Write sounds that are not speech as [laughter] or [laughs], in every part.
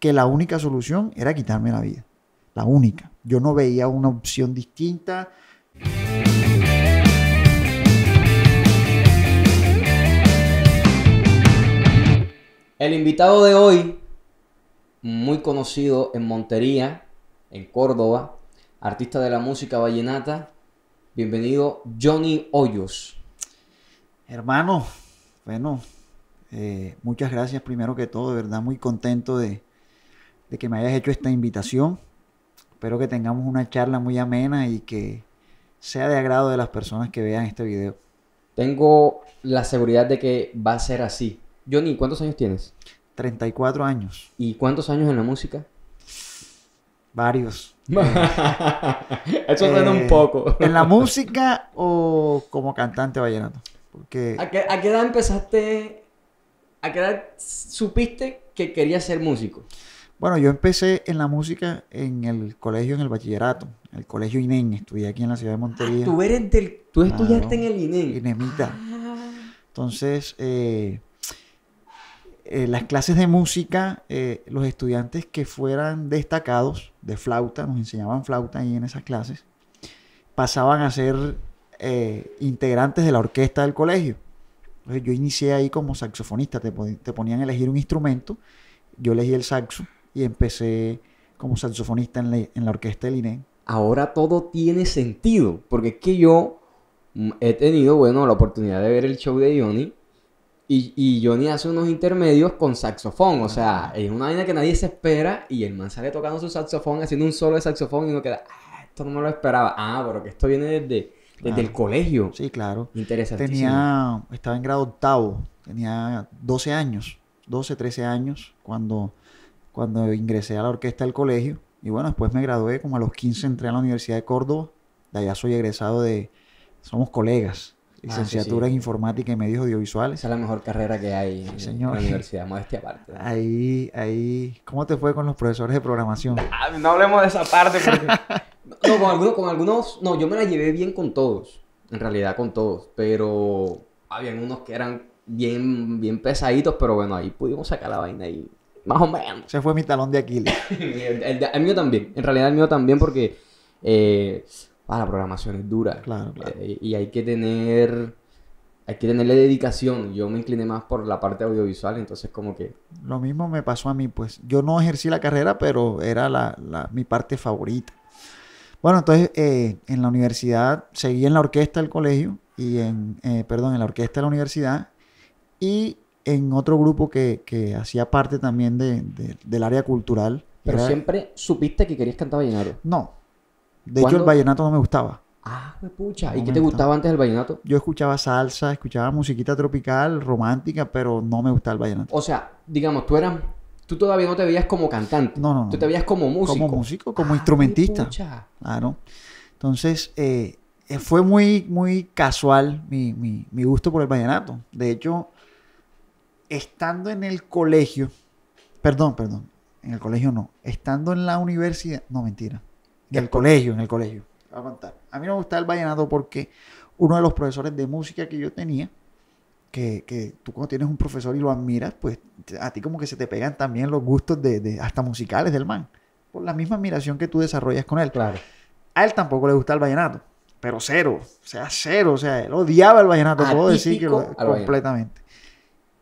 que la única solución era quitarme la vida. La única. Yo no veía una opción distinta. El invitado de hoy, muy conocido en Montería, en Córdoba, artista de la música vallenata, bienvenido Johnny Hoyos. Hermano, bueno, eh, muchas gracias primero que todo, de verdad muy contento de, de que me hayas hecho esta invitación. Espero que tengamos una charla muy amena y que sea de agrado de las personas que vean este video. Tengo la seguridad de que va a ser así. Johnny, ¿cuántos años tienes? 34 años. ¿Y cuántos años en la música? Varios. [laughs] Eso suena un eh, poco. ¿En la música o como cantante vallenato? Porque... ¿A, ¿A qué edad empezaste? ¿A qué edad supiste que querías ser músico? Bueno, yo empecé en la música en el colegio, en el bachillerato, el colegio INEN. Estudié aquí en la ciudad de Montería. Ah, tú, eres del, tú estudiaste en el INEN. INEMITA. Ah. Entonces, eh, eh, las clases de música, eh, los estudiantes que fueran destacados de flauta, nos enseñaban flauta ahí en esas clases, pasaban a ser integrantes de la orquesta del colegio. Entonces, yo inicié ahí como saxofonista. te ponían a elegir un instrumento. Yo elegí el saxo y empecé como saxofonista en la, orquesta del INE. Ahora todo tiene sentido, porque es que yo mm, he tenido, bueno, la oportunidad de ver el show de Johnny y, y, Johnny hace unos intermedios con saxofón. O sea, es una vaina que nadie se espera. Y el man sale tocando su saxofón, haciendo un solo de saxofón. Y uno queda, ah, esto no me lo esperaba. Ah, pero que esto viene desde, el colegio. Sí, claro. interesante Tenía, estaba en grado octavo. Tenía 12 años, 12, 13 años, cuando cuando ingresé a la orquesta del colegio. Y bueno, después me gradué, como a los 15 entré a la Universidad de Córdoba. De allá soy egresado de... Somos colegas. Ah, licenciatura en Informática y Medios Audiovisuales. Esa es la mejor carrera que hay en la universidad, modestia aparte. Ahí, ahí... ¿Cómo te fue con los profesores de programación? Ah, no hablemos de esa parte porque... [laughs] no, con algunos, No, yo me la llevé bien con todos. En realidad con todos. Pero había unos que eran bien, bien pesaditos, pero bueno, ahí pudimos sacar la vaina y más o menos. Se fue mi talón de Aquiles. [laughs] el, mío también. En realidad el mío también porque eh, ah, la programación es dura. Claro, claro. Eh, y hay que tener... Hay que tenerle dedicación. Yo me incliné más por la parte audiovisual, entonces como que... Lo mismo me pasó a mí, pues. Yo no ejercí la carrera, pero era mi parte favorita. Bueno, entonces eh, en la universidad seguí en la orquesta del colegio y en, perdón, en la orquesta de la universidad y en otro grupo que, hacía parte también del área cultural. Pero siempre supiste que querías cantar vallenato. No. De hecho, el vallenato no me gustaba. Ah, pucha. ¿Y qué te gustaba, antes del vallenato? Yo escuchaba salsa, escuchaba musiquita tropical, romántica, pero no me gustaba el vallenato. O sea, digamos, tú eras. Tú todavía no te veías como cantante. No, no, Tú te veías como músico. Como músico, como instrumentista. Ah, claro. Entonces, eh, eh, fue muy, muy casual mi, mi gusto por el vallenato. De hecho, estando en el colegio, perdón, perdón, en el colegio no, estando en la universidad, no mentira, en el colegio, en el colegio, a contar. A mí me gusta el vallenato porque uno de los profesores de música que yo tenía, que, que, tú cuando tienes un profesor y lo admiras, pues a ti como que se te pegan también los gustos de, hasta musicales del man, por la misma admiración que tú desarrollas con él. Claro. A él tampoco le gusta el vallenato, pero cero, o sea, cero, o sea, él odiaba el vallenato, ah, puedo decir que completamente.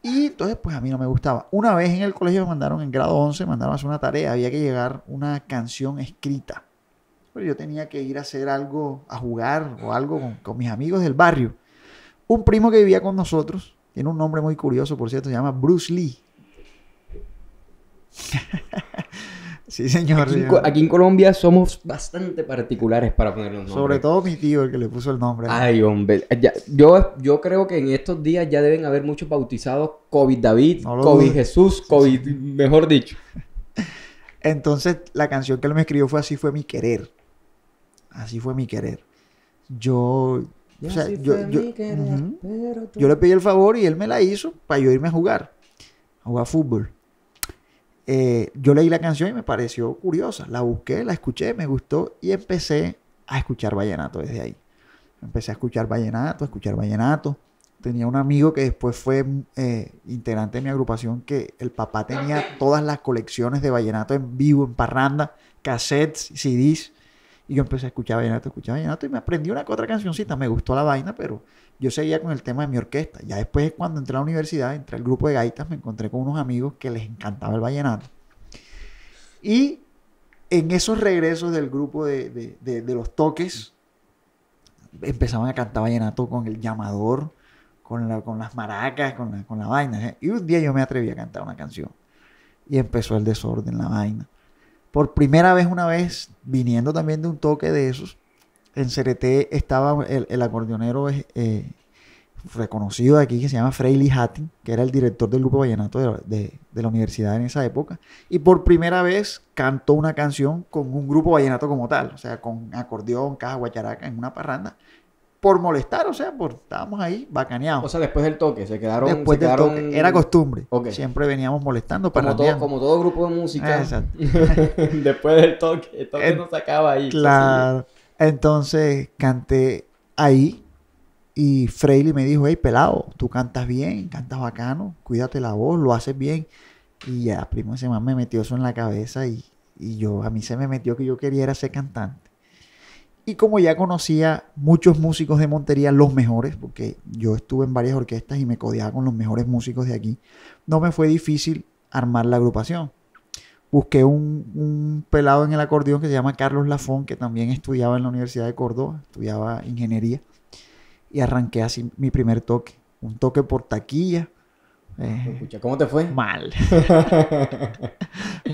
Y entonces, pues a mí no me gustaba. Una vez en el colegio me mandaron, en grado 11, me mandaron a hacer una tarea. Había que llegar una canción escrita. Pero yo tenía que ir a hacer algo, a jugar o algo con, mis amigos del barrio. Un primo que vivía con nosotros, tiene un nombre muy curioso, por cierto, se llama Bruce Lee. [laughs] Sí, señor. Aquí, en Colombia somos bastante particulares para ponerle un nombre. Sobre todo mi tío, el que le puso el nombre. Ay, hombre. yo, yo creo que en estos días ya deben haber muchos bautizados COVID David, COVID Jesús, COVID, mejor dicho. [laughs] Entonces, la canción que él me escribió fue Así fue mi querer. Así fue mi querer. Yo. yo, yo le pedí el favor y él me la hizo para yo irme a jugar. A jugar fútbol. Eh, yo leí la canción y me pareció curiosa. La busqué, la escuché, me gustó y empecé a escuchar vallenato desde ahí. Empecé a escuchar vallenato, a escuchar vallenato. Tenía un amigo que después fue eh, integrante de mi agrupación que el papá tenía todas las colecciones de vallenato en vivo, en parranda, cassettes, CDs. Y yo empecé a escuchar vallenato, escuchar vallenato y me aprendí una que otra cancioncita. Me gustó la vaina, pero yo seguía con el tema de mi orquesta. Ya después, cuando entré a la universidad, entré al grupo de gaitas, me encontré con unos amigos que les encantaba el vallenato. Y en esos regresos del grupo de, los toques, empezaban a cantar vallenato con el llamador, con, la, con las maracas, con la, con la vaina. ¿eh? Y un día yo me atreví a cantar una canción. Y empezó el desorden, la vaina. Por primera vez, una vez, viniendo también de un toque de esos, en CRT estaba el, acordeonero eh, eh, reconocido de aquí que se llama Freily Hattin, que era el director del grupo vallenato de, la universidad en esa época, y por primera vez cantó una canción con un grupo vallenato como tal, o sea, con acordeón, caja, guacharaca, en una parranda, por molestar, o sea, por, estábamos ahí bacaneados. O sea, después del toque, se quedaron... Después toque, era costumbre. Siempre veníamos molestando para Como todo grupo de música. Ah, exacto. [laughs] después del toque, el toque eh, nos sacaba ahí. Claro. Entonces canté ahí y Freire me dijo, hey, pelado, tú cantas bien, cantas bacano, cuídate la voz, lo haces bien. Y ya, primo, ese man me metió eso en la cabeza y, yo, a mí se me metió que yo quería ser cantante. Y como ya conocía muchos músicos de Montería, los mejores, porque yo estuve en varias orquestas y me codeaba con los mejores músicos de aquí, no me fue difícil armar la agrupación busqué un, pelado en el acordeón que se llama Carlos Lafón, que también estudiaba en la Universidad de Córdoba, estudiaba ingeniería, y arranqué así mi primer toque, un toque por taquilla. Eh, ¿Cómo te fue? Mal. [laughs]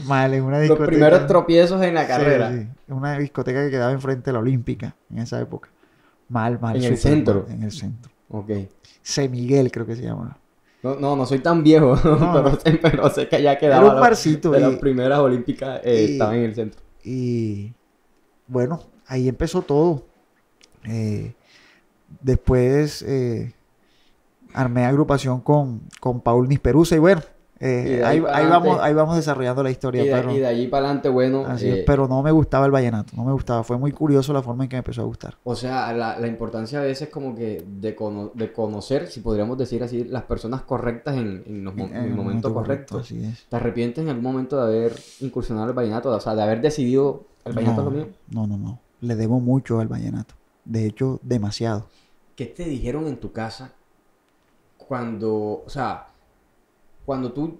mal, en una discoteca. Los primeros tropiezos en la carrera. Sí, una discoteca que quedaba enfrente de la Olímpica en esa época. Mal, mal. En el centro. en el centro. Ok. Se Miguel creo que se llamaba. No, no, soy tan viejo, [laughs] pero, Sé, que ya quedaba. parcito. de las primeras olímpicas eh, estaba en el centro. Y bueno, ahí empezó todo. Eh, después eh, armé agrupación con, con Paul Nisperusa y bueno, eh, ahí, vamos, ahí vamos desarrollando la historia. Y pero, y de allí para adelante, bueno. Así eh, pero no me gustaba el vallenato, no me gustaba. Fue muy curioso la forma en que me empezó a gustar. O sea, la, la importancia a veces como que de, conocer, si podríamos decir así, las personas correctas en, el momento, correcto. ¿Te arrepientes en algún momento de haber incursionado al vallenato? O sea, de haber decidido el vallenato lo mío. No, no, no. Le debo mucho al vallenato. De hecho, demasiado. ¿Qué te dijeron en tu casa cuando, o sea, cuando tú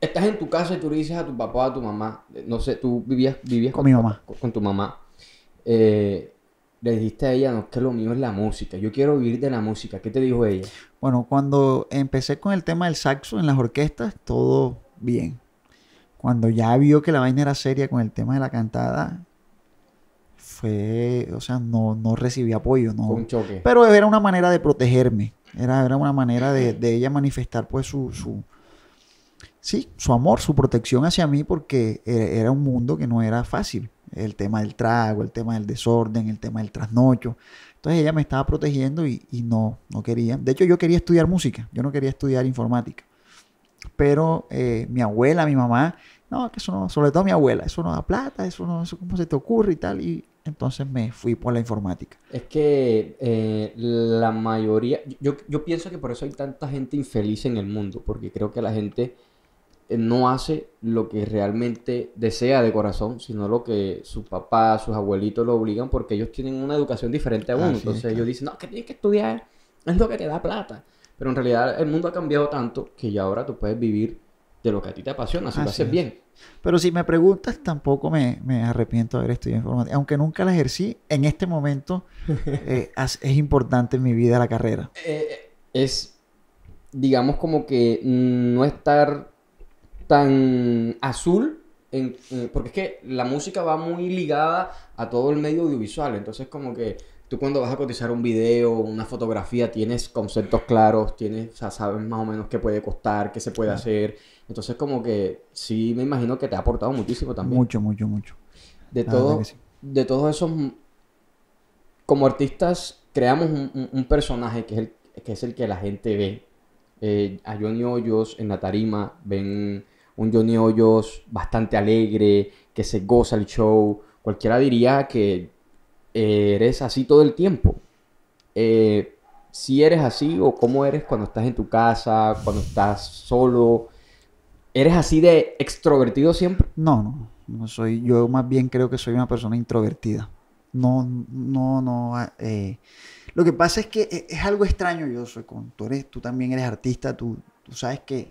estás en tu casa y tú le dices a tu papá o a tu mamá, eh, no sé, tú vivías, vivías con, mi mamá. Con, tu mamá, eh, le dijiste a ella, no, es que lo mío es la música, yo quiero vivir de la música. ¿Qué te dijo ella? Bueno, cuando empecé con el tema del saxo en las orquestas, todo bien. Cuando ya vio que la vaina era seria con el tema de la cantada, fue, o sea, no, no recibí apoyo, no. Un choque. Pero era una manera de protegerme, era, era una manera de, ella manifestar pues su sí, su amor, su protección hacia mí porque e-, era un mundo que no era fácil. El tema del trago, el tema del desorden, el tema del trasnocho. Entonces ella me estaba protegiendo y, no, no quería. De hecho, yo quería estudiar música, yo no quería estudiar informática. Pero eh, mi abuela, mi mamá, no, que eso no, sobre todo mi abuela, eso no da plata, eso no, eso cómo se te ocurre y tal. Y entonces me fui por la informática. Es que eh, la mayoría, yo, yo pienso que por eso hay tanta gente infeliz en el mundo, porque creo que la gente eh, no hace lo que realmente desea de corazón, sino lo que su papá, sus abuelitos lo obligan porque ellos tienen una educación diferente a uno. Entonces ellos dicen, no, que tienes que estudiar, es lo que te da plata. Pero en realidad el mundo ha cambiado tanto que ya ahora tú puedes vivir de lo que a ti te apasiona, si Así lo haces bien. Pero si me preguntas, tampoco me, arrepiento de haber estudiado informática. Aunque nunca la ejercí, en este momento [laughs] eh, es, importante en mi vida la carrera. Eh, es, digamos, como que mm, no estar tan azul, en, porque es que la música va muy ligada a todo el medio audiovisual, entonces como que tú cuando vas a cotizar un video, una fotografía, tienes conceptos claros, tienes, o sea, sabes más o menos qué puede costar, qué se puede hacer, entonces como que sí me imagino que te ha aportado muchísimo también. Mucho, mucho, mucho. De, todo, de todos esos, como artistas, creamos un, personaje que es, el, que es el que la gente ve. Eh, a Johnny Hoyos en la tarima ven un Johnny Hoyos bastante alegre, que se goza el show. Cualquiera diría que eres así todo el tiempo. Eh, si eres así o cómo eres cuando estás en tu casa, cuando estás solo. ¿Eres así de extrovertido siempre? No, no, no soy. Yo más bien creo que soy una persona introvertida. No, no, no. Eh, lo que pasa es que eh, es, algo extraño, yo soy. Con, tú, eres, tú también eres artista, tú, tú sabes que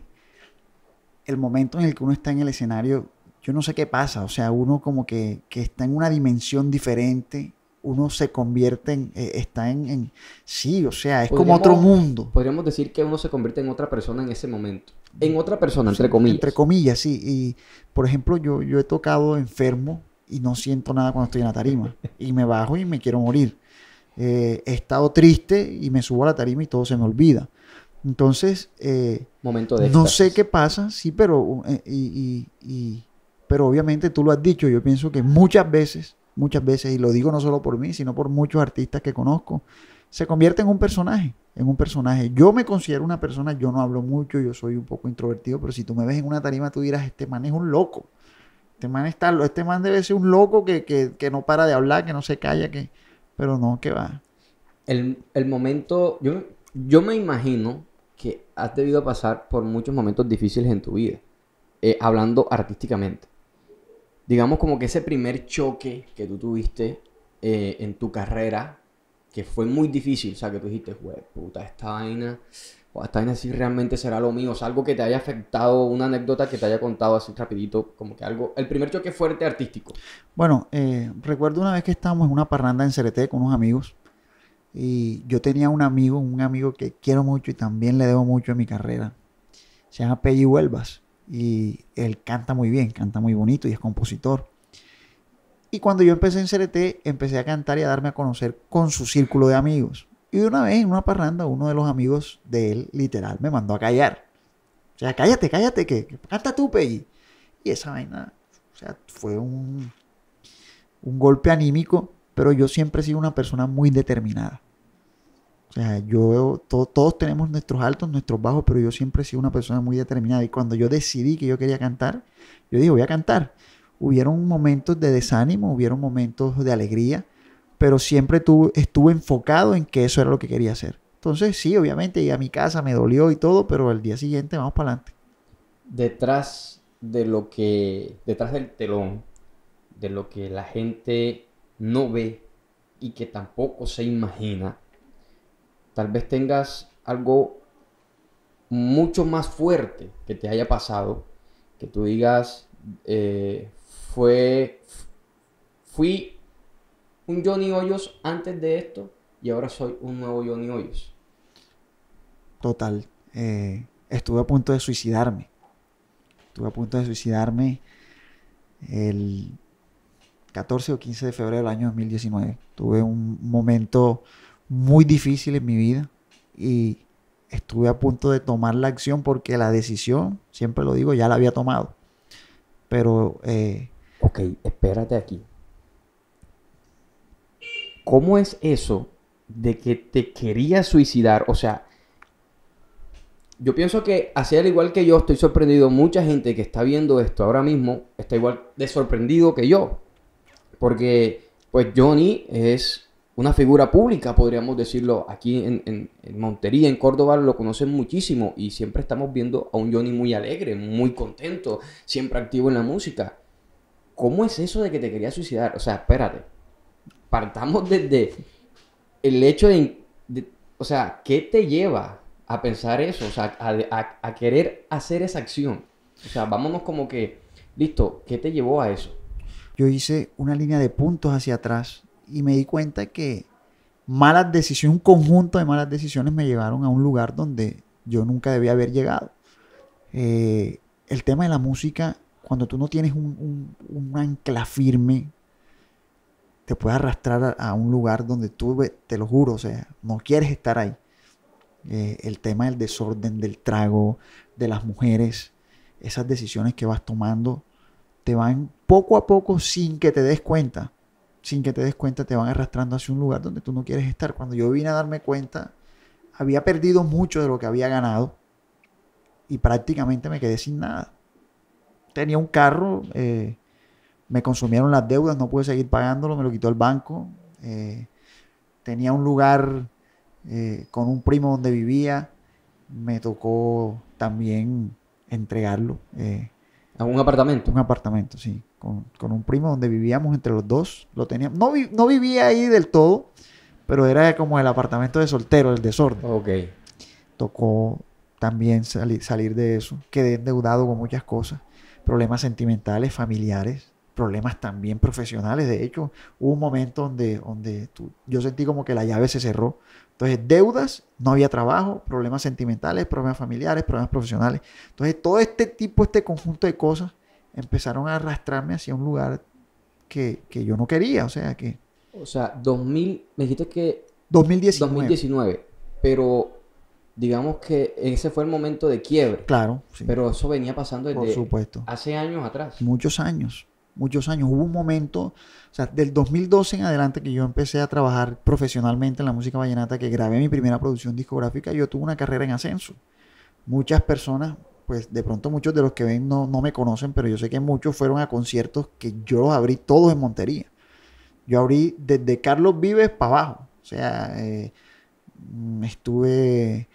el momento en el que uno está en el escenario, yo no sé qué pasa, o sea, uno como que, está en una dimensión diferente, uno se convierte en, eh, está en, sí, o sea, es como otro mundo. Podríamos decir que uno se convierte en otra persona en ese momento. En otra persona, entre comillas. Entre comillas, sí. Y, por ejemplo, yo, yo he tocado enfermo y no siento nada cuando estoy en la tarima. [laughs] y me bajo y me quiero morir. Eh, he estado triste y me subo a la tarima y todo se me olvida. Entonces, eh, Momento no sé qué pasa, sí, pero, eh, y, pero obviamente tú lo has dicho, yo pienso que muchas veces, muchas veces, y lo digo no solo por mí, sino por muchos artistas que conozco, se convierte en un personaje, en un personaje. Yo me considero una persona, yo no hablo mucho, yo soy un poco introvertido, pero si tú me ves en una tarima, tú dirás, este man es un loco. Este man está, este man debe ser un loco que, que, que no para de hablar, que no se calla, que... Pero no, que va. El, el momento, yo, yo me imagino que has debido pasar por muchos momentos difíciles en tu vida, eh, hablando artísticamente. Digamos como que ese primer choque que tú tuviste eh, en tu carrera, que fue muy difícil, o sea, que tú dijiste, puta, esta vaina, o esta vaina sí realmente será lo mío, o algo que te haya afectado, una anécdota que te haya contado así rapidito, como que algo, el primer choque fuerte artístico. Bueno, eh, recuerdo una vez que estábamos en una parranda en Cereté con unos amigos, y yo tenía un amigo, un amigo que quiero mucho y también le debo mucho en mi carrera. Se llama Peggy Huelvas. Y él canta muy bien, canta muy bonito y es compositor. Y cuando yo empecé en CRT, empecé a cantar y a darme a conocer con su círculo de amigos. Y de una vez, en una parranda, uno de los amigos de él, literal, me mandó a callar. O sea, cállate, cállate, que, canta tú, Peggy. Y esa vaina, o sea, fue un, un golpe anímico, pero yo siempre he sido una persona muy determinada yo, todos tenemos nuestros altos, nuestros bajos, pero yo siempre he sido una persona muy determinada. Y cuando yo decidí que yo quería cantar, yo dije, voy a cantar. Hubieron momentos de desánimo, hubieron momentos de alegría, pero siempre estuve enfocado en que eso era lo que quería hacer. Entonces, sí, obviamente, y a mi casa, me dolió y todo, pero al día siguiente vamos para adelante. Detrás de lo que, detrás del telón, de lo que la gente no ve y que tampoco se imagina, Tal vez tengas algo mucho más fuerte que te haya pasado, que tú digas, eh, fue, fui un Johnny Hoyos antes de esto y ahora soy un nuevo Johnny Hoyos. Total. Eh, estuve a punto de suicidarme. Estuve a punto de suicidarme el 14 o 15 de febrero del año 2019. Tuve un momento muy difícil en mi vida y estuve a punto de tomar la acción porque la decisión, siempre lo digo, ya la había tomado. Pero... Eh, ok, espérate aquí. ¿Cómo es eso de que te querías suicidar? O sea, yo pienso que así al igual que yo estoy sorprendido, mucha gente que está viendo esto ahora mismo está igual de sorprendido que yo. Porque pues Johnny es una figura pública, podríamos decirlo, aquí en, Montería, en Córdoba, lo conocen muchísimo y siempre estamos viendo a un Johnny muy alegre, muy contento, siempre activo en la música. ¿Cómo es eso de que te querías suicidar? O sea, espérate, partamos desde el hecho de, o sea, ¿qué te lleva a pensar eso? O sea, a, a querer hacer esa acción. O sea, vámonos como que, listo, ¿qué te llevó a eso? Yo hice una línea de puntos hacia atrás y me di cuenta que malas decisiones, un conjunto de malas decisiones me llevaron a un lugar donde yo nunca debía haber llegado. Eh, el tema de la música, cuando tú no tienes un, ancla firme, te puede arrastrar a, un lugar donde tú, te lo juro, o sea, no quieres estar ahí. Eh, el tema del desorden, del trago, de las mujeres, esas decisiones que vas tomando, te van poco a poco sin que te des cuenta sin que te des cuenta, te van arrastrando hacia un lugar donde tú no quieres estar. Cuando yo vine a darme cuenta, había perdido mucho de lo que había ganado y prácticamente me quedé sin nada. Tenía un carro, eh, me consumieron las deudas, no pude seguir pagándolo, me lo quitó el banco. Eh, tenía un lugar eh, con un primo donde vivía, me tocó también entregarlo. ¿A un apartamento? Un apartamento, sí con, un primo donde vivíamos entre los dos. Lo teníamos. No, no vivía ahí del todo, pero era como el apartamento de soltero, el desorden. Ok. Tocó también salir de eso. Quedé endeudado con muchas cosas. Problemas sentimentales, familiares, problemas también profesionales. De hecho, hubo un momento donde, donde tú, yo sentí como que la llave se cerró. Entonces, deudas, no había trabajo, problemas sentimentales, problemas familiares, problemas profesionales. Entonces, todo este tipo, este conjunto de cosas empezaron a arrastrarme hacia un lugar que, yo no quería, o sea que... O sea, 2000, me dijiste que... 2019. 2019, pero digamos que ese fue el momento de quiebre. Claro, sí. Pero eso venía pasando desde Por supuesto. hace años atrás. Muchos años, muchos años. Hubo un momento, o sea, del 2012 en adelante que yo empecé a trabajar profesionalmente en la música vallenata, que grabé mi primera producción discográfica, yo tuve una carrera en ascenso. Muchas personas pues de pronto muchos de los que ven no, me conocen, pero yo sé que muchos fueron a conciertos que yo los abrí todos en Montería. Yo abrí desde Carlos Vives para abajo. O sea, eh, mm, estuve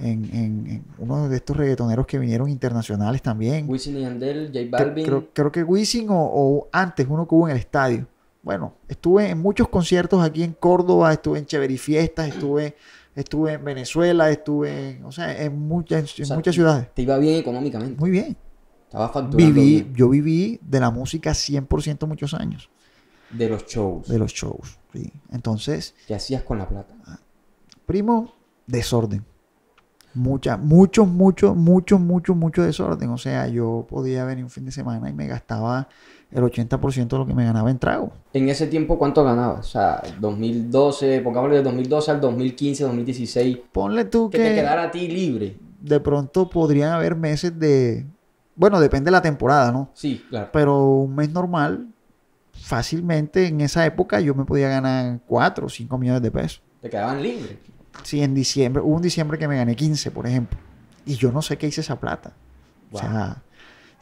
en, uno de estos reggaetoneros que vinieron internacionales también. Wisin y Andel, J Balvin. Creo, que Wisin o, antes, uno que hubo en el estadio. Bueno, estuve en muchos conciertos aquí en Córdoba, estuve en cheverifiestas Fiestas, estuve estuve en Venezuela, estuve, o sea, en muchas, en muchas ciudades. Te iba bien económicamente. Muy bien. Estaba facturando. yo viví de la música 100% muchos años. De los shows. De los shows, sí. Entonces. ¿Qué hacías con la plata? Primo, desorden. Mucha, muchos, mucho, mucho, mucho, mucho desorden. O sea, yo podía venir un fin de semana y me gastaba el 80% de lo que me ganaba en trago. En ese tiempo, ¿cuánto ganabas? O sea, 2012, pongámosle de 2012 al 2015, 2016. Ponle tú que... Que te quedara a ti libre. De pronto podrían haber meses de... Bueno, depende de la temporada, ¿no? Sí, claro. Pero un mes normal, fácilmente en esa época yo me podía ganar 4 o 5 millones de pesos. ¿Te quedaban libres? Sí, en diciembre. Hubo un diciembre que me gané 15, por ejemplo. Y yo no sé qué hice esa plata. O sea,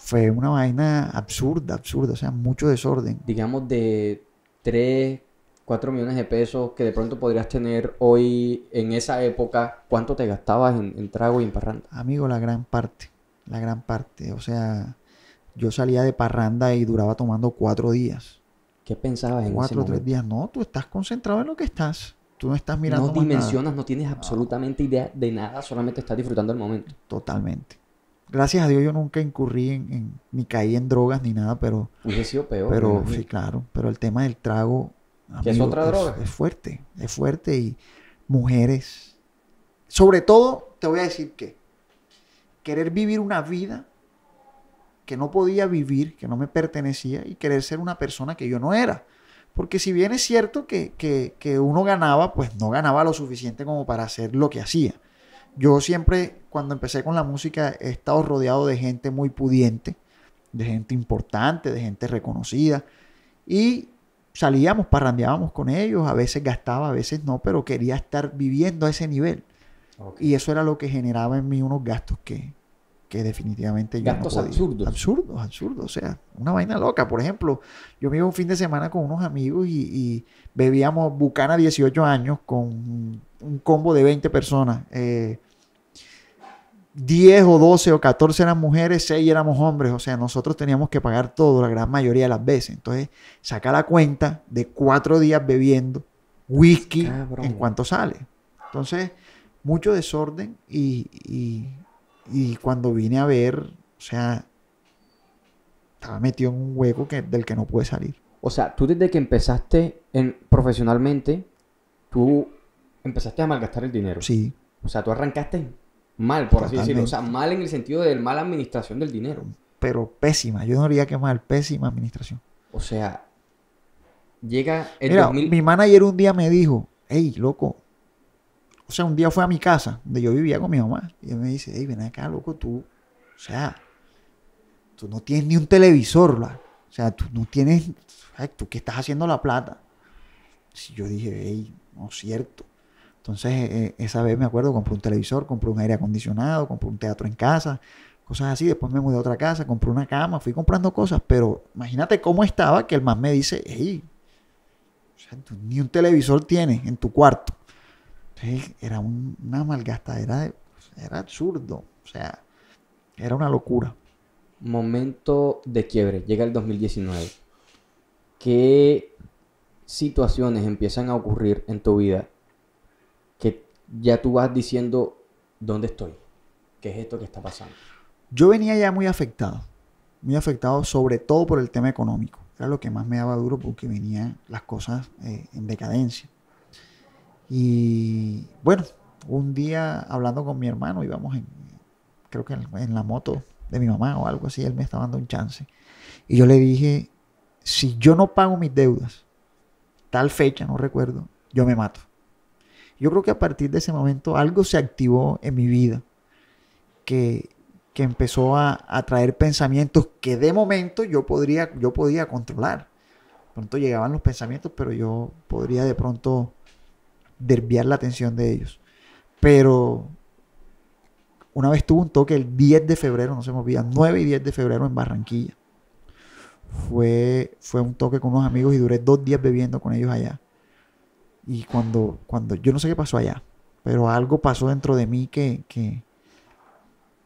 fue una vaina absurda, absurda, o sea, mucho desorden. Digamos de 3, 4 millones de pesos que de pronto podrías tener hoy en esa época, ¿cuánto te gastabas en, trago y en parranda? Amigo, la gran parte, la gran parte, o sea, yo salía de parranda y duraba tomando 4 días. ¿Qué pensabas en Cuatro o 3 días, no, tú estás concentrado en lo que estás. Tú no estás mirando. No dimensionas, no tienes absolutamente idea de nada, solamente estás disfrutando el momento. Totalmente gracias a Dios yo nunca incurrí en, ni caí en drogas ni nada, pero... Hubiese sido peor. Pero sí, claro, pero el tema del trago... es otra droga. Es, fuerte, es fuerte y mujeres. Sobre todo, te voy a decir que querer vivir una vida que no podía vivir, que no me pertenecía y querer ser una persona que yo no era. Porque si bien es cierto que uno ganaba, pues no ganaba lo suficiente como para hacer lo que hacía yo siempre, cuando empecé con la música, he estado rodeado de gente muy pudiente, de gente importante, de gente reconocida. Y salíamos, parrandeábamos con ellos, a veces gastaba, a veces no, pero quería estar viviendo a ese nivel. Y eso era lo que generaba en mí unos gastos que, que definitivamente yo gastos no podía. absurdos. Absurdos, absurdos. O sea, una vaina loca. Por ejemplo, yo me iba un fin de semana con unos amigos y, y bebíamos Bucana 18 años con un combo de 20 personas. Eh, 10 o 12 o 14 eran mujeres, 6 éramos hombres. O sea, nosotros teníamos que pagar todo la gran mayoría de las veces. Entonces, saca la cuenta de cuatro días bebiendo whisky en cuanto sale. Entonces, mucho desorden y, cuando vine a ver, o sea, estaba metido en un hueco que, del que no pude salir. O sea, tú desde que empezaste profesionalmente, tú empezaste a malgastar el dinero. Sí. O sea, tú arrancaste mal, por así decirlo. O sea, mal en el sentido de mala administración del dinero. Pero pésima, yo no diría que mal, pésima administración. O sea, llega el 2000... mi manager un día me dijo, hey, loco, o sea, un día fue a mi casa, donde yo vivía con mi mamá, y me dice, hey, ven acá, loco, tú, o sea, tú no tienes ni un televisor, ¿la? o sea, tú no tienes, ¿tú qué estás haciendo la plata? si yo dije, hey, no es cierto. Entonces, eh, eh, esa vez me acuerdo, compré un televisor, compré un aire acondicionado, compré un teatro en casa, cosas así. Después me mudé a otra casa, compré una cama, fui comprando cosas, pero imagínate cómo estaba que el más me dice, hey, ni un televisor tienes en tu cuarto. Entonces, era una malgastadera, era absurdo, o sea, era una locura. Momento de quiebre, llega el 2019. ¿Qué situaciones empiezan a ocurrir en tu vida ya tú vas diciendo, ¿dónde estoy? ¿Qué es esto que está pasando? Yo venía ya muy afectado, muy afectado sobre todo por el tema económico. Era lo que más me daba duro porque venían las cosas eh, en decadencia. Y bueno, un día hablando con mi hermano, íbamos creo que en la moto de mi mamá o algo así, él me estaba dando un chance. Y yo le dije, si yo no pago mis deudas, tal fecha, no recuerdo, yo me mato. Yo creo que a partir de ese momento algo se activó en mi vida que, empezó a, atraer traer pensamientos que de momento yo, podría, yo podía controlar. pronto llegaban los pensamientos, pero yo podría de pronto desviar la atención de ellos. Pero una vez tuve un toque el 10 de febrero, no se me olvida, 9 y 10 de febrero en Barranquilla. Fue, fue un toque con unos amigos y duré dos días bebiendo con ellos allá. Y cuando, cuando, yo no sé qué pasó allá, pero algo pasó dentro de mí que,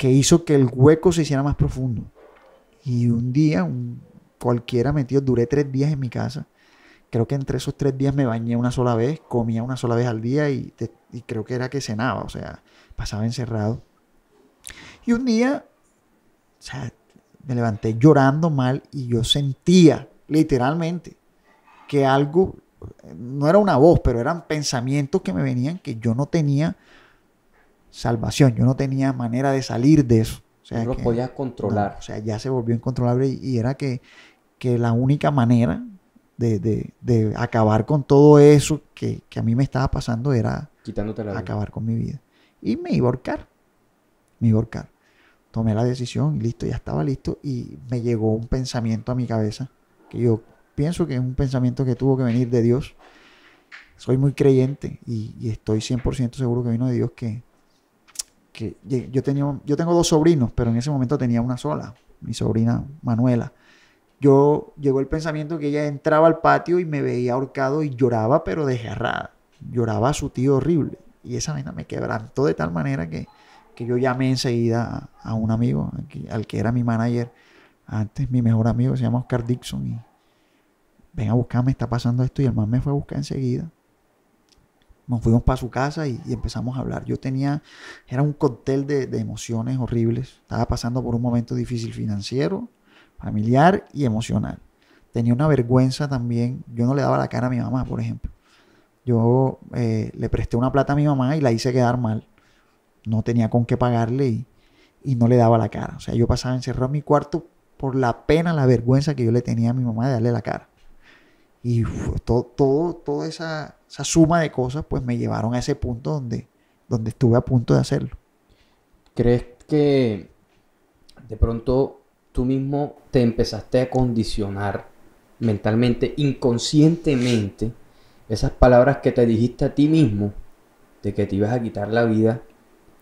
hizo que el hueco se hiciera más profundo. Y un día, cualquiera metido, duré tres días en mi casa. Creo que entre esos tres días me bañé una sola vez, comía una sola vez al día y, y creo que era que cenaba, o sea, pasaba encerrado. Y un día, me levanté llorando mal y yo sentía, literalmente, que algo no era una voz, pero eran pensamientos que me venían que yo no tenía salvación, yo no tenía manera de salir de eso. sea, no lo podía controlar. o sea, ya se volvió incontrolable y, era que, la única manera de, acabar con todo eso que, a mí me estaba pasando era acabar con mi vida. Y me iba a ahorcar, me iba a ahorcar. Tomé la decisión y listo, ya estaba listo y me llegó un pensamiento a mi cabeza que yo pienso que es un pensamiento que tuvo que venir de Dios. Soy muy creyente y, estoy 100% seguro que vino de Dios que, que yo, tenía, yo tengo dos sobrinos, pero en ese momento tenía una sola, mi sobrina Manuela. Yo llegó el pensamiento que ella entraba al patio y me veía ahorcado y lloraba, pero desgarrada. Lloraba a su tío horrible. Y esa vaina me quebrantó de tal manera que, yo llamé enseguida a, un amigo, al que, era mi manager antes mi mejor amigo, se llama Oscar Dixon, y ven a buscarme, está pasando esto. Y el man me fue a buscar enseguida. Nos fuimos para su casa y, empezamos a hablar. Yo tenía, era un cóctel de, emociones horribles. Estaba pasando por un momento difícil financiero, familiar y emocional. Tenía una vergüenza también. Yo no le daba la cara a mi mamá, por ejemplo. Yo eh, le presté una plata a mi mamá y la hice quedar mal. No tenía con qué pagarle y, y no le daba la cara. O sea, yo pasaba encerrado en mi cuarto por la pena, la vergüenza que yo le tenía a mi mamá de darle la cara. Y todo, toda esa, suma de cosas, pues me llevaron a ese punto donde, donde estuve a punto de hacerlo. ¿Crees que de pronto tú mismo te empezaste a condicionar mentalmente, inconscientemente, esas palabras que te dijiste a ti mismo de que te ibas a quitar la vida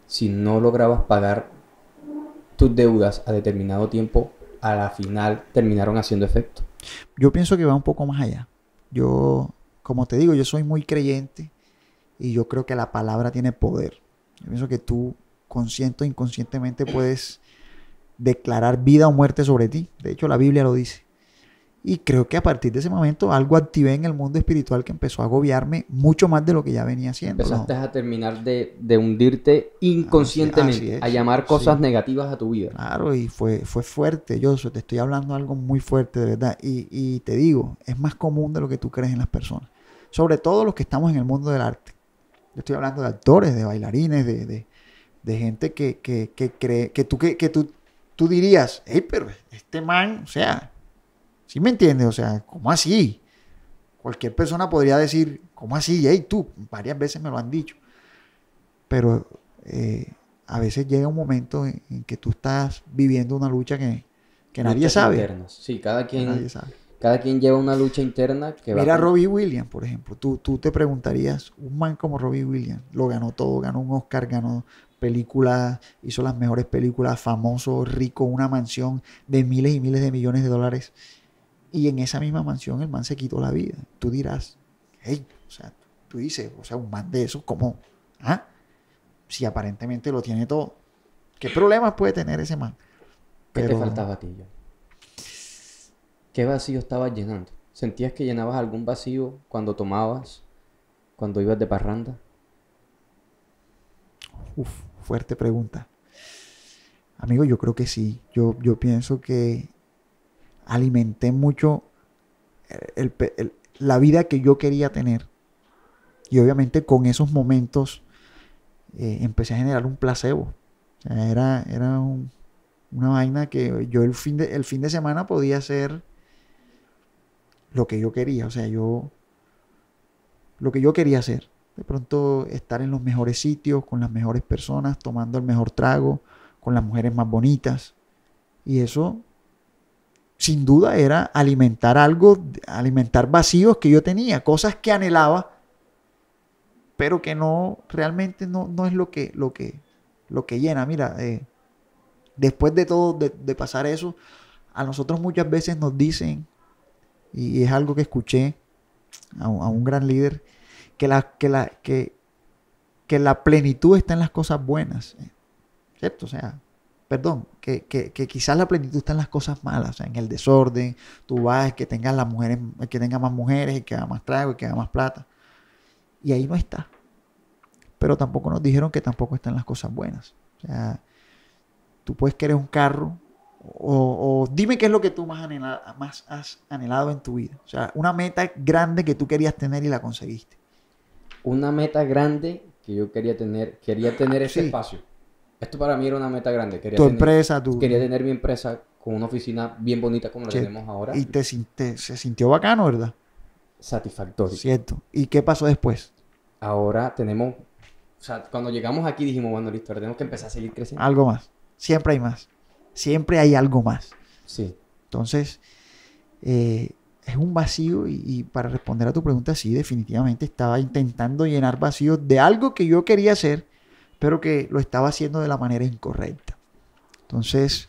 si no lograbas pagar tus deudas a determinado tiempo a la final terminaron haciendo efecto. Yo pienso que va un poco más allá. Yo, como te digo, yo soy muy creyente y yo creo que la palabra tiene poder. Yo pienso que tú, consciente o inconscientemente, puedes declarar vida o muerte sobre ti. De hecho, la Biblia lo dice. Y creo que a partir de ese momento algo activé en el mundo espiritual que empezó a agobiarme mucho más de lo que ya venía siendo. Empezaste a terminar de, hundirte inconscientemente, a llamar cosas negativas a tu vida. Claro, y fue, fue fuerte, yo te estoy hablando algo muy fuerte, de verdad. Y, te digo, es más común de lo que tú crees en las personas. Sobre todo los que estamos en el mundo del arte. Yo estoy hablando de actores, de bailarines, de, gente que, cree, que tú, tú, tú dirías, hey, pero este man, o sea ¿Sí me entiendes? O sea, ¿cómo así? Cualquier persona podría decir, ¿cómo así? Hey, tú, varias veces me lo han dicho. Pero eh, a veces llega un momento en, que tú estás viviendo una lucha que, que nadie sabe. Sí, cada quien, cada quien lleva una lucha interna que Mira a Robbie Williams, por ejemplo. Tú, tú te preguntarías, un man como Robbie Williams, lo ganó todo, ganó un Oscar, ganó películas, hizo las mejores películas, famoso, rico, una mansión de miles y miles de millones de dólares y en esa misma mansión el man se quitó la vida. Tú dirás, hey, o sea, tú dices, o sea, un man de eso ¿cómo? ¿Ah? Si aparentemente lo tiene todo. ¿Qué problemas puede tener ese man? Pero... ¿Qué te faltaba a ti, yo? ¿Qué vacío estabas llenando? ¿Sentías que llenabas algún vacío cuando tomabas? ¿Cuando ibas de parranda? Uf, fuerte pregunta. Amigo, yo creo que sí. Yo, yo pienso que alimenté mucho eh, la vida que yo quería tener. Y obviamente con esos momentos eh, empecé a generar un placebo. era, era una vaina que yo el fin, de, el fin de semana podía hacer lo que yo quería. O sea, yo lo que yo quería hacer. De pronto estar en los mejores sitios, con las mejores personas, tomando el mejor trago, con las mujeres más bonitas. Y eso sin duda era alimentar algo, alimentar vacíos que yo tenía, cosas que anhelaba, pero que no, realmente no, no es lo que, lo que, lo que llena. Mira, eh, después de todo, de, pasar eso, a nosotros muchas veces nos dicen, y es algo que escuché a, un gran líder, que la, que, la, que, que la plenitud está en las cosas buenas, eh, ¿cierto? O sea, perdón, que, que, que, quizás la plenitud está en las cosas malas, o sea, en el desorden, tú vas, que tengas las mujeres, que tenga más mujeres, que haga más trago, que haga más plata. Y ahí no está. Pero tampoco nos dijeron que tampoco están las cosas buenas. O sea, tú puedes querer un carro, o, dime qué es lo que tú más, más has anhelado en tu vida. O sea, una meta grande que tú querías tener y la conseguiste. Una meta grande que yo quería tener, quería tener ah, ese espacio esto para mí era una meta grande. Quería tu tener, empresa, tú. Quería tener mi empresa con una oficina bien bonita como la tenemos ahora. Y te, se sintió bacano, ¿verdad? Satisfactorio. Cierto. ¿Y qué pasó después? Ahora tenemos... O sea, cuando llegamos aquí dijimos, bueno, listo, tenemos que empezar a seguir creciendo. Algo más. Siempre hay más. Siempre hay algo más. Sí. Entonces, eh, es un vacío y, y, para responder a tu pregunta, sí, definitivamente estaba intentando llenar vacío de algo que yo quería hacer pero que lo estaba haciendo de la manera incorrecta. Entonces,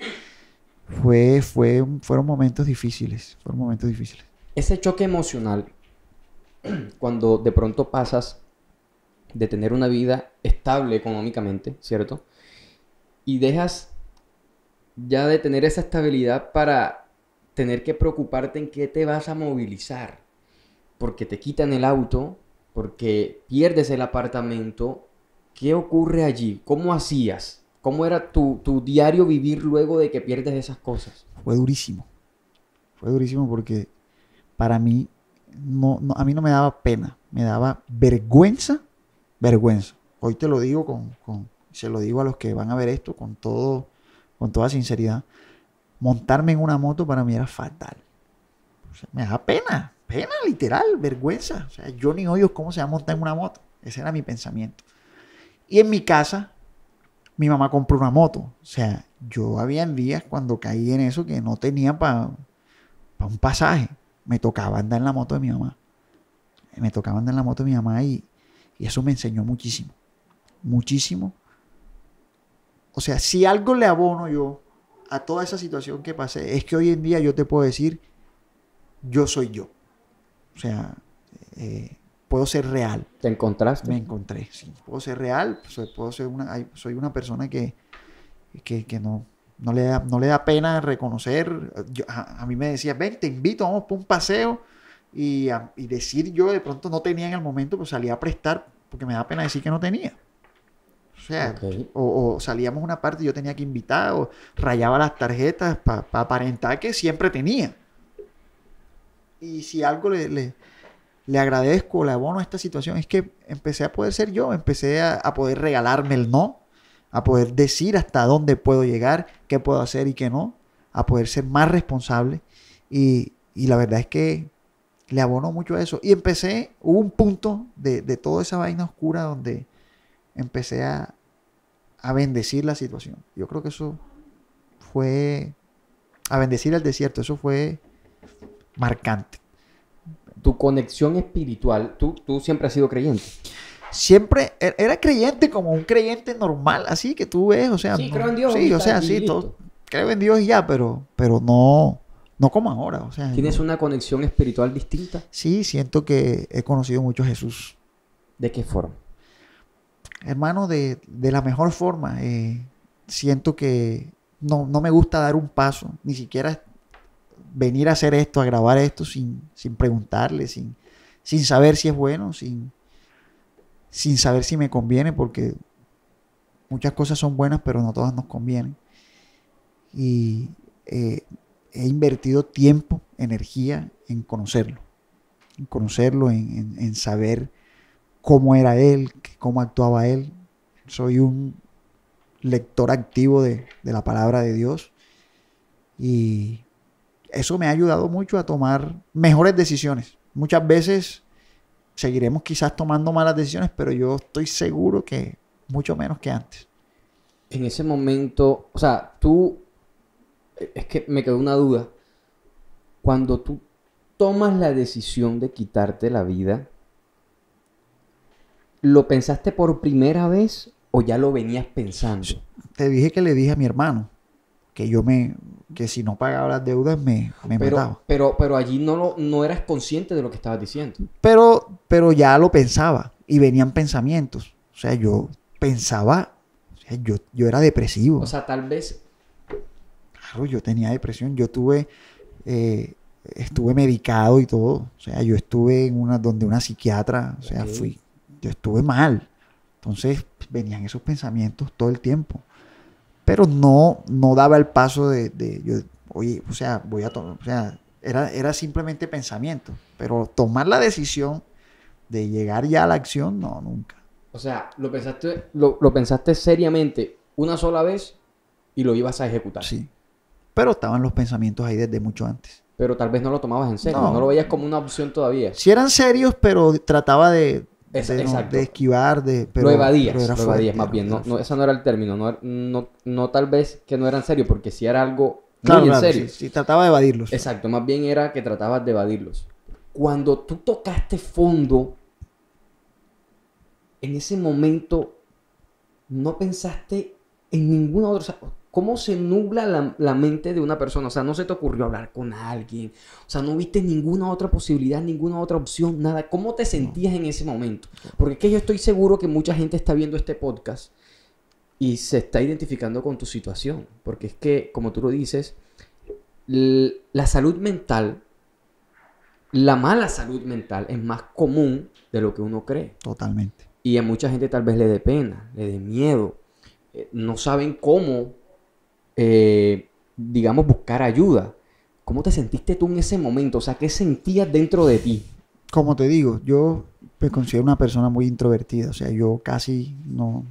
fue, fue, fueron momentos difíciles, fueron momentos difíciles. Ese choque emocional, [clears throat] cuando de pronto pasas de tener una vida estable económicamente, ¿cierto? Y dejas ya de tener esa estabilidad para tener que preocuparte en qué te vas a movilizar, porque te quitan el auto, porque pierdes el apartamento ¿Qué ocurre allí? ¿Cómo hacías? ¿Cómo era tu, diario vivir luego de que pierdes esas cosas? Fue durísimo. Fue durísimo porque para mí, no, a mí no me daba pena, me daba vergüenza, vergüenza. Hoy te lo digo con, se lo digo a los que van a ver esto con todo, con toda sinceridad. Montarme en una moto para mí era fatal. me daba pena, pena literal, vergüenza. O sea, yo ni oigo cómo se va a montar en una moto. Ese era mi pensamiento. Y en mi casa, mi mamá compró una moto. O sea, yo había días cuando caí en eso que no tenía para un pasaje. Me tocaba andar en la moto de mi mamá. Me tocaba andar en la moto de mi mamá y, eso me enseñó muchísimo. Muchísimo. O sea, si algo le abono yo a toda esa situación que pasé, es que hoy en día yo te puedo decir, yo soy yo. O sea, eh, puedo ser real. ¿Te encontraste? Me encontré, sí. Puedo ser real, pues, soy, puedo ser una, soy una persona que, que, que no, no, le da, no le da pena reconocer. a, mí me decía, ven, te invito, vamos por un paseo. Y, y, decir yo de pronto no tenía en el momento, pues salía a prestar porque me da pena decir que no tenía. O sea, o, salíamos una parte y yo tenía que invitar, o rayaba las tarjetas para aparentar que siempre tenía. Y si algo le le agradezco, le abono a esta situación, es que empecé a poder ser yo, empecé a, poder regalarme el no, a poder decir hasta dónde puedo llegar, qué puedo hacer y qué no, a poder ser más responsable. Y, la verdad es que le abono mucho a eso. Y empecé, hubo un punto de, de toda esa vaina oscura donde empecé a, a bendecir la situación. Yo creo que eso fue, a bendecir el desierto, eso fue marcante tu conexión espiritual, tú, siempre has sido creyente. Siempre er, era creyente como un creyente normal, así que tú ves, o sea, sí, creo en Dios, sí, o sea, sí, creo en Dios y ya, pero, pero no, no como ahora, o sea. ¿Tienes una conexión espiritual distinta? Sí, siento que he conocido mucho a Jesús. ¿De qué forma? Hermano, de, la mejor forma. Eh, siento que no, no, me gusta dar un paso, ni siquiera venir a hacer esto, a grabar esto sin, sin preguntarle, sin, sin saber si es bueno, sin, sin saber si me conviene, porque muchas cosas son buenas, pero no todas nos convienen. Y eh, he invertido tiempo, energía en conocerlo, en conocerlo, en, saber cómo era él, cómo actuaba él. Soy un lector activo de, de la palabra de Dios y eso me ha ayudado mucho a tomar mejores decisiones. Muchas veces seguiremos quizás tomando malas decisiones, pero yo estoy seguro que mucho menos que antes. En ese momento, o sea, tú, es que me quedó una duda. Cuando tú tomas la decisión de quitarte la vida, ¿lo pensaste por primera vez o ya lo venías pensando? Te dije que le dije a mi hermano que yo me que si no pagaba las deudas me, me pero, mataba. Pero, pero allí no, lo, no eras consciente de lo que estabas diciendo. Pero, pero ya lo pensaba y venían pensamientos. O sea, yo pensaba, yo, era depresivo. O sea, tal vez... Claro, yo tenía depresión, yo tuve, eh, estuve medicado y todo. O sea, yo estuve en una, donde una psiquiatra, o sea, fui, yo estuve mal. Entonces venían esos pensamientos todo el tiempo pero no, no daba el paso de, de oye, o sea, voy a tomar, o sea, era, era simplemente pensamiento, pero tomar la decisión de llegar ya a la acción, no, nunca. O sea, lo pensaste, lo, lo pensaste seriamente una sola vez y lo ibas a ejecutar. Sí. Pero estaban los pensamientos ahí desde mucho antes. Pero tal vez no lo tomabas en serio, no, no lo veías como una opción todavía. Sí eran serios, pero trataba de, es, de, esquivar, de... Pero, lo evadías, más bien. No, no, ese no era el término. No, no, tal vez que no era en serio, porque si era algo muy en serio. si trataba de evadirlos. Exacto, más bien era que tratabas de evadirlos. Cuando tú tocaste fondo, en ese momento no pensaste en ninguna otra... ¿Cómo se nubla la, mente de una persona? O sea, no se te ocurrió hablar con alguien. O sea, no viste ninguna otra posibilidad, ninguna otra opción, nada. ¿Cómo te sentías en ese momento? Porque es que yo estoy seguro que mucha gente está viendo este podcast y se está identificando con tu situación. Porque es que, como tú lo dices, la salud mental, la mala salud mental es más común de lo que uno cree. Totalmente. Y a mucha gente tal vez le dé pena, le dé miedo. Eh, no saben cómo eh, digamos, buscar ayuda. ¿Cómo te sentiste tú en ese momento? O sea, ¿qué sentías dentro de ti? Como te digo, yo me considero una persona muy introvertida, o sea, yo casi no,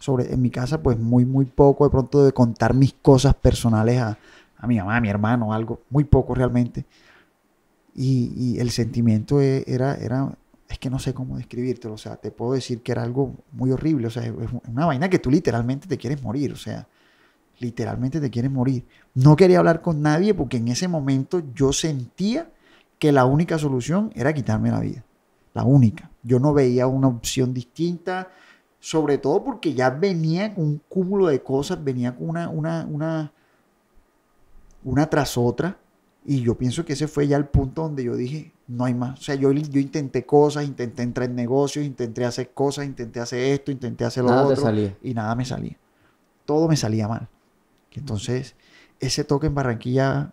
sobre, en mi casa, pues muy, muy poco de pronto de contar mis cosas personales a, mi mamá, a mi hermano, algo, muy poco realmente. Y, el sentimiento e, era, era, es que no sé cómo describírtelo, o sea, te puedo decir que era algo muy horrible, o sea, es una vaina que tú literalmente te quieres morir, o sea, literalmente te quieres morir. No quería hablar con nadie porque en ese momento yo sentía que la única solución era quitarme la vida. La única. Yo no veía una opción distinta, sobre todo porque ya venía con un cúmulo de cosas, venía con una, una, una, una tras otra. Y yo pienso que ese fue ya el punto donde yo dije, no hay más. O sea, yo, yo intenté cosas, intenté entrar en negocios, intenté hacer cosas, intenté hacer esto, intenté hacer lo otro. Y nada me salía. Todo me salía mal. Entonces, ese toque en Barranquilla,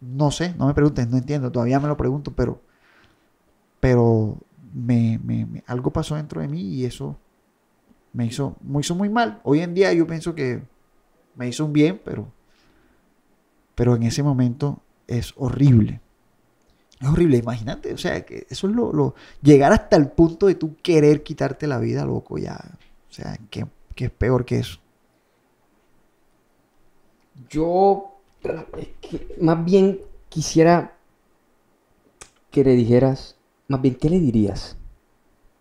no sé, no me preguntes, no entiendo, todavía me lo pregunto, pero, pero me, algo pasó dentro de mí y eso me hizo, muy mal. Hoy en día yo pienso que me hizo un bien, pero, pero en ese momento es horrible. Es horrible, imagínate, o sea, que eso es lo, lo llegar hasta el punto de tú querer quitarte la vida, loco, ya. O sea, que qué es peor que eso? Yo eh, más bien quisiera que le dijeras, más bien, ¿qué le dirías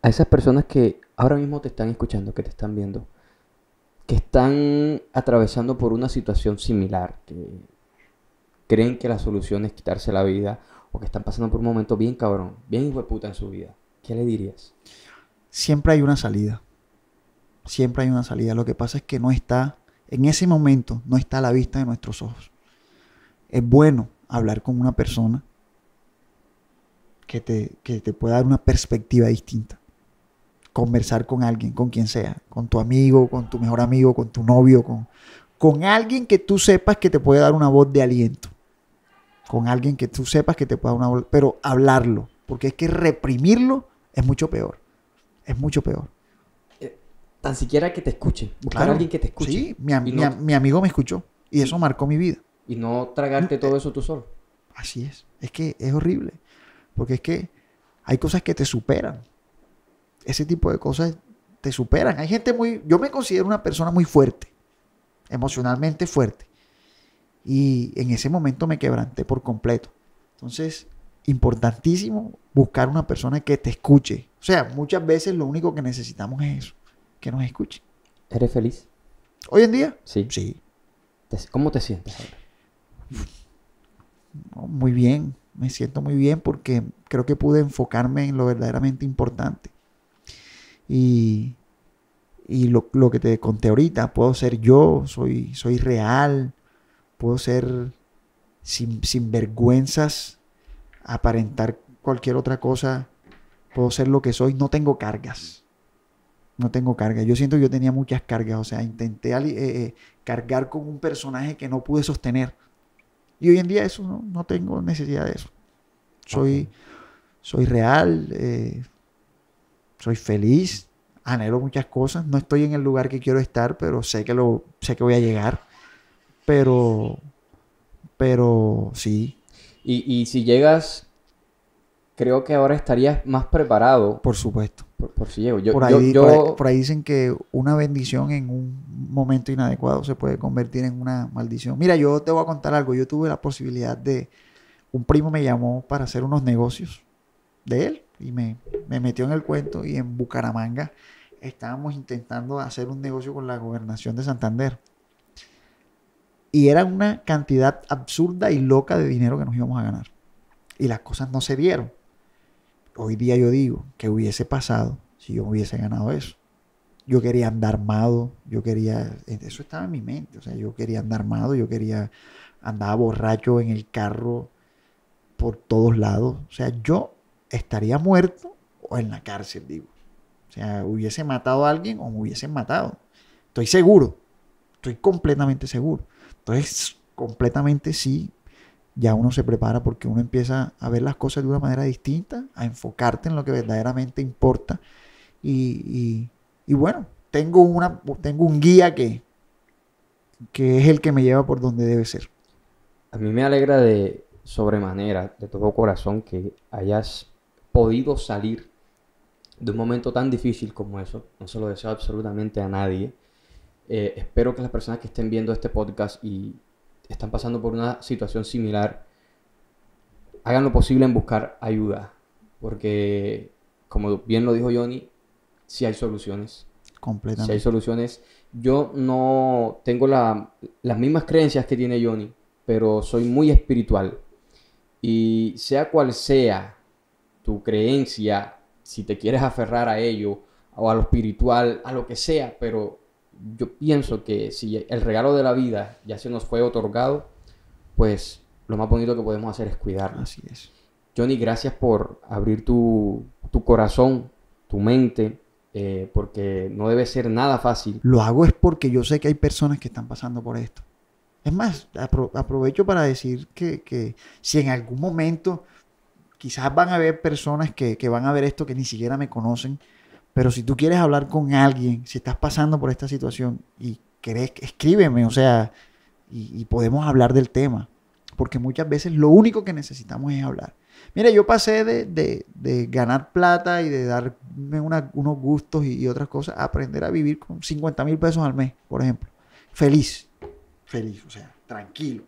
a esas personas que ahora mismo te están escuchando, que te están viendo, que están atravesando por una situación similar, que creen que la solución es quitarse la vida o que están pasando por un momento bien cabrón, bien hijo de puta en su vida? ¿Qué le dirías? Siempre hay una salida. Siempre hay una salida. Lo que pasa es que no está en ese momento no está a la vista de nuestros ojos. Es bueno hablar con una persona que te, que pueda dar una perspectiva distinta. Conversar con alguien, con quien sea, con tu amigo, con tu mejor amigo, con tu novio, con, con alguien que tú sepas que te puede dar una voz de aliento. Con alguien que tú sepas que te pueda dar una voz, pero hablarlo, porque es que reprimirlo es mucho peor. Es mucho peor tan siquiera que te escuche, buscar a alguien que te escuche. Sí, mi, amigo me escuchó y eso marcó mi vida. Y no tragarte todo eh, eso tú solo. Así es, es que es horrible, porque es que hay cosas que te superan. Ese tipo de cosas te superan. Hay gente muy, yo me considero una persona muy fuerte, emocionalmente fuerte. Y en ese momento me quebranté por completo. Entonces, importantísimo buscar una persona que te escuche. O sea, muchas veces lo único que necesitamos es eso que nos escuche. ¿Eres feliz? ¿Hoy en día? Sí. Sí. ¿Cómo te sientes ahora? muy bien, me siento muy bien porque creo que pude enfocarme en lo verdaderamente importante. Y, lo, que te conté ahorita, puedo ser yo, soy, soy real, puedo ser sin, sin vergüenzas, aparentar cualquier otra cosa, puedo ser lo que soy, no tengo cargas no tengo carga. Yo siento que yo tenía muchas cargas, o sea, intenté eh, eh, cargar con un personaje que no pude sostener. Y hoy en día eso no, tengo necesidad de eso. Soy, soy real, eh, soy feliz, anhelo muchas cosas, no estoy en el lugar que quiero estar, pero sé que, lo, sé que voy a llegar. Pero, pero sí. Y, y si llegas, creo que ahora estarías más preparado. Por supuesto por, ahí, dicen que una bendición en un momento inadecuado se puede convertir en una maldición. Mira, yo te voy a contar algo. Yo tuve la posibilidad de... Un primo me llamó para hacer unos negocios de él y me, me metió en el cuento y en Bucaramanga estábamos intentando hacer un negocio con la gobernación de Santander. Y era una cantidad absurda y loca de dinero que nos íbamos a ganar. Y las cosas no se dieron hoy día yo digo, ¿qué hubiese pasado si yo hubiese ganado eso? Yo quería andar armado, yo quería, eso estaba en mi mente, o sea, yo quería andar armado, yo quería, andar borracho en el carro por todos lados, o sea, yo estaría muerto o en la cárcel, digo. O sea, hubiese matado a alguien o me hubiesen matado. Estoy seguro, estoy completamente seguro. Entonces, completamente sí, ya uno se prepara porque uno empieza a ver las cosas de una manera distinta, a enfocarte en lo que verdaderamente importa. Y, bueno, tengo, una, tengo un guía que, que es el que me lleva por donde debe ser. A mí me alegra de sobremanera, de todo corazón, que hayas podido salir de un momento tan difícil como eso. No se lo deseo absolutamente a nadie. Eh, espero que las personas que estén viendo este podcast y están pasando por una situación similar, hagan lo posible en buscar ayuda, porque como bien lo dijo Johnny, si hay soluciones. Completamente. hay soluciones. Yo no tengo las mismas creencias que tiene Johnny, pero soy muy espiritual. Y sea cual sea tu creencia, si te quieres aferrar a ello, o a lo espiritual, a lo que sea, pero yo pienso que si el regalo de la vida ya se nos fue otorgado, pues lo más bonito que podemos hacer es cuidarlo. Así es. Johnny, gracias por abrir tu, corazón, tu mente, eh, porque no debe ser nada fácil. Lo hago es porque yo sé que hay personas que están pasando por esto. Es más, aprovecho para decir que, si en algún momento quizás van a haber personas que, que van a ver esto que ni siquiera me conocen, pero si tú quieres hablar con alguien, si estás pasando por esta situación y crees, escríbeme, o sea, y, podemos hablar del tema. Porque muchas veces lo único que necesitamos es hablar. Mira, yo pasé de, de, ganar plata y de darme unos gustos y, otras cosas a aprender a vivir con 50 mil pesos al mes, por ejemplo. Feliz, feliz, o sea, tranquilo,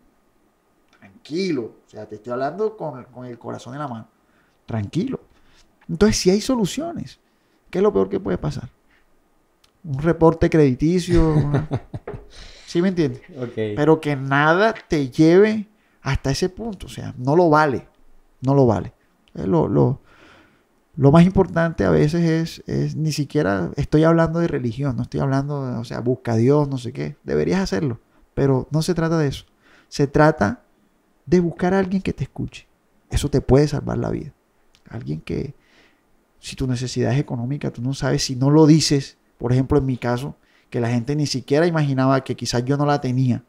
tranquilo. O sea, te estoy hablando con, el corazón en la mano, tranquilo. Entonces, si hay soluciones. ¿Qué es lo peor que puede pasar? Un reporte crediticio. [laughs] ¿Sí me entiendes? Pero que nada te lleve hasta ese punto. O sea, no lo vale. No lo vale. Lo, lo, más importante a veces es, es, ni siquiera estoy hablando de religión, no estoy hablando, o sea, busca a Dios, no sé qué. Deberías hacerlo. Pero no se trata de eso. Se trata de buscar a alguien que te escuche. Eso te puede salvar la vida. Alguien que, si tu necesidad es económica, tú no sabes si no lo dices, por ejemplo en mi caso, que la gente ni siquiera imaginaba que quizás yo no la tenía.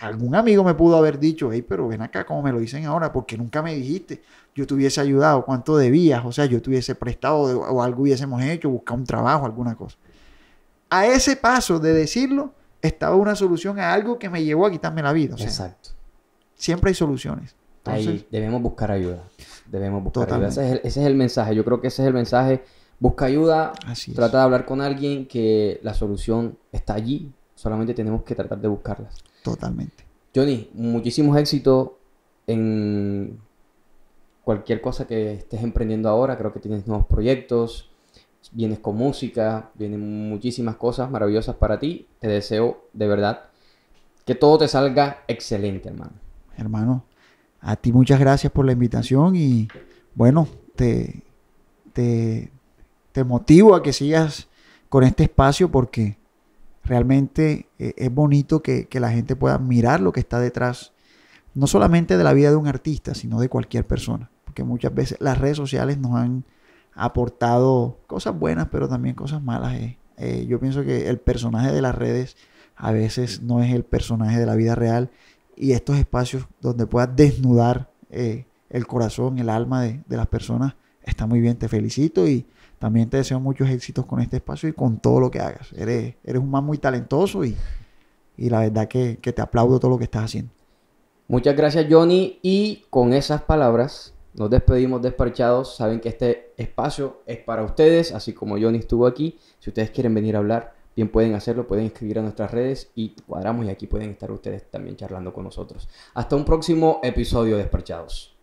Algún amigo me pudo haber dicho, hey, pero ven acá como me lo dicen ahora, porque nunca me dijiste, yo te hubiese ayudado, cuánto debías, o sea, yo te hubiese prestado o algo hubiésemos hecho, buscar un trabajo, alguna cosa. A ese paso de decirlo, estaba una solución a algo que me llevó a quitarme la vida. Exacto. Siempre hay soluciones. Ahí debemos buscar ayuda debemos buscar ayuda. Ese es, el, mensaje, yo creo que ese es el mensaje. Busca ayuda, trata de hablar con alguien que la solución está allí, solamente tenemos que tratar de buscarlas. Totalmente. Johnny, muchísimos éxito en cualquier cosa que estés emprendiendo ahora, creo que tienes nuevos proyectos, vienes con música, vienen muchísimas cosas maravillosas para ti. Te deseo de verdad que todo te salga excelente, hermano. Hermano, a ti muchas gracias por la invitación y bueno, te, te, te motivo a que sigas con este espacio porque realmente eh, es bonito que, la gente pueda mirar lo que está detrás, no solamente de la vida de un artista, sino de cualquier persona. Porque muchas veces las redes sociales nos han aportado cosas buenas, pero también cosas malas. Eh. Eh, yo pienso que el personaje de las redes a veces no es el personaje de la vida real y estos espacios donde puedas desnudar eh, el corazón, el alma de, las personas, está muy bien, te felicito y también te deseo muchos éxitos con este espacio y con todo lo que hagas. Eres, eres un man muy talentoso y, y la verdad que, que te aplaudo todo lo que estás haciendo. Muchas gracias Johnny y con esas palabras nos despedimos despachados. Saben que este espacio es para ustedes, así como Johnny estuvo aquí. Si ustedes quieren venir a hablar, bien pueden hacerlo, pueden escribir a nuestras redes y cuadramos y aquí pueden estar ustedes también charlando con nosotros. Hasta un próximo episodio, despachados.